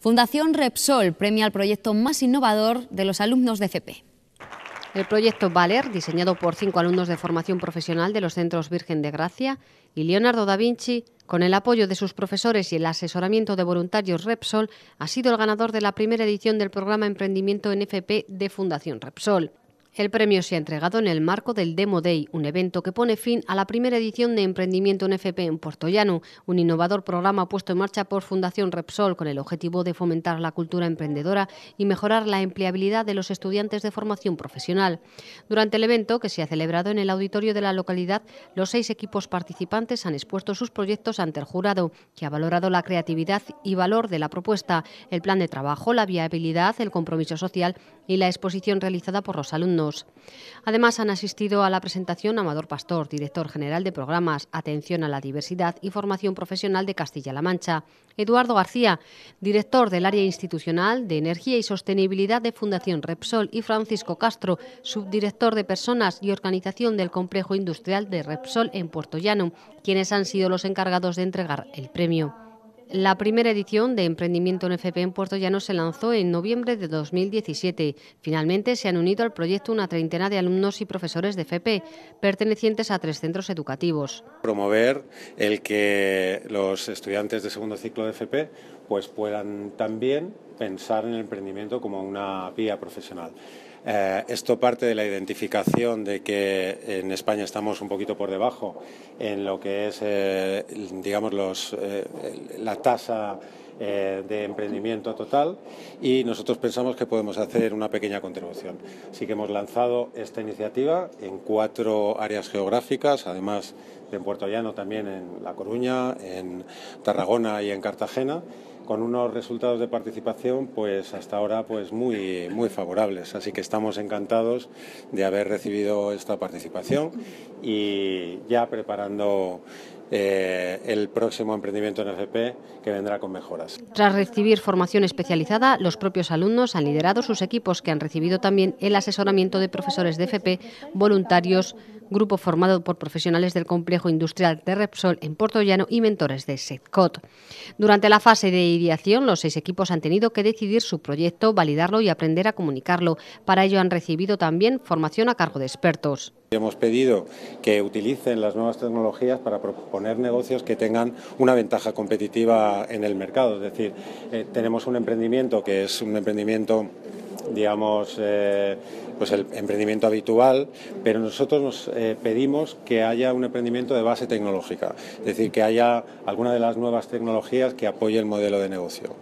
Fundación Repsol premia al proyecto más innovador de los alumnos de FP. El proyecto Valer, diseñado por cinco alumnos de formación profesional de los centros Virgen de Gracia y Leonardo da Vinci, con el apoyo de sus profesores y el asesoramiento de voluntarios Repsol, ha sido el ganador de la primera edición del programa Emprendimiento NFP de Fundación Repsol. El premio se ha entregado en el marco del Demo Day, un evento que pone fin a la primera edición de Emprendimiento en FP en Portollano, un innovador programa puesto en marcha por Fundación Repsol con el objetivo de fomentar la cultura emprendedora y mejorar la empleabilidad de los estudiantes de formación profesional. Durante el evento, que se ha celebrado en el auditorio de la localidad, los seis equipos participantes han expuesto sus proyectos ante el jurado, que ha valorado la creatividad y valor de la propuesta, el plan de trabajo, la viabilidad, el compromiso social y la exposición realizada por los alumnos. Además, han asistido a la presentación Amador Pastor, director general de programas Atención a la Diversidad y Formación Profesional de Castilla-La Mancha, Eduardo García, director del área institucional de Energía y Sostenibilidad de Fundación Repsol, y Francisco Castro, subdirector de Personas y Organización del Complejo Industrial de Repsol en Puerto Llano, quienes han sido los encargados de entregar el premio. La primera edición de Emprendimiento en FP en Puerto Llano se lanzó en noviembre de 2017. Finalmente se han unido al proyecto una treintena de alumnos y profesores de FP, pertenecientes a tres centros educativos. Promover el que los estudiantes de segundo ciclo de FP pues puedan también pensar en el emprendimiento como una vía profesional. Eh, esto parte de la identificación de que en España estamos un poquito por debajo en lo que es, eh, digamos, los, eh, la tasa eh, de emprendimiento total y nosotros pensamos que podemos hacer una pequeña contribución. Así que hemos lanzado esta iniciativa en cuatro áreas geográficas, además de en Puerto Llano, también en La Coruña, en Tarragona y en Cartagena con unos resultados de participación pues hasta ahora pues muy muy favorables así que estamos encantados de haber recibido esta participación y ya preparando eh, el próximo emprendimiento en FP que vendrá con mejoras. Tras recibir formación especializada, los propios alumnos han liderado sus equipos que han recibido también el asesoramiento de profesores de FP, voluntarios, grupo formado por profesionales del complejo industrial de Repsol en Llano y mentores de SETCOT. Durante la fase de ideación, los seis equipos han tenido que decidir su proyecto, validarlo y aprender a comunicarlo. Para ello han recibido también formación a cargo de expertos. Hemos pedido que utilicen las nuevas tecnologías para proponer negocios que tengan una ventaja competitiva en el mercado. Es decir, eh, tenemos un emprendimiento que es un emprendimiento digamos, eh, pues el emprendimiento habitual, pero nosotros nos eh, pedimos que haya un emprendimiento de base tecnológica, es decir, que haya alguna de las nuevas tecnologías que apoye el modelo de negocio.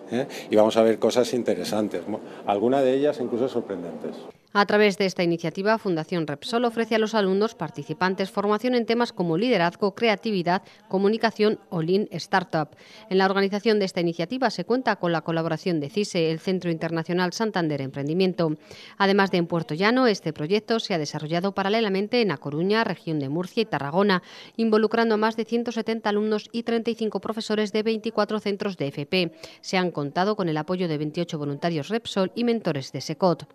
Y vamos a ver cosas interesantes, algunas de ellas incluso sorprendentes. A través de esta iniciativa, Fundación Repsol ofrece a los alumnos participantes formación en temas como liderazgo, creatividad, comunicación o Lean Startup. En la organización de esta iniciativa se cuenta con la colaboración de CISE, el Centro Internacional Santander Emprendimiento. Además de en Puerto Llano, este proyecto se ha desarrollado paralelamente en A Coruña, región de Murcia y Tarragona, involucrando a más de 170 alumnos y 35 profesores de 24 centros de FP. Se han contado con el apoyo de 28 voluntarios Repsol y mentores de SECOT.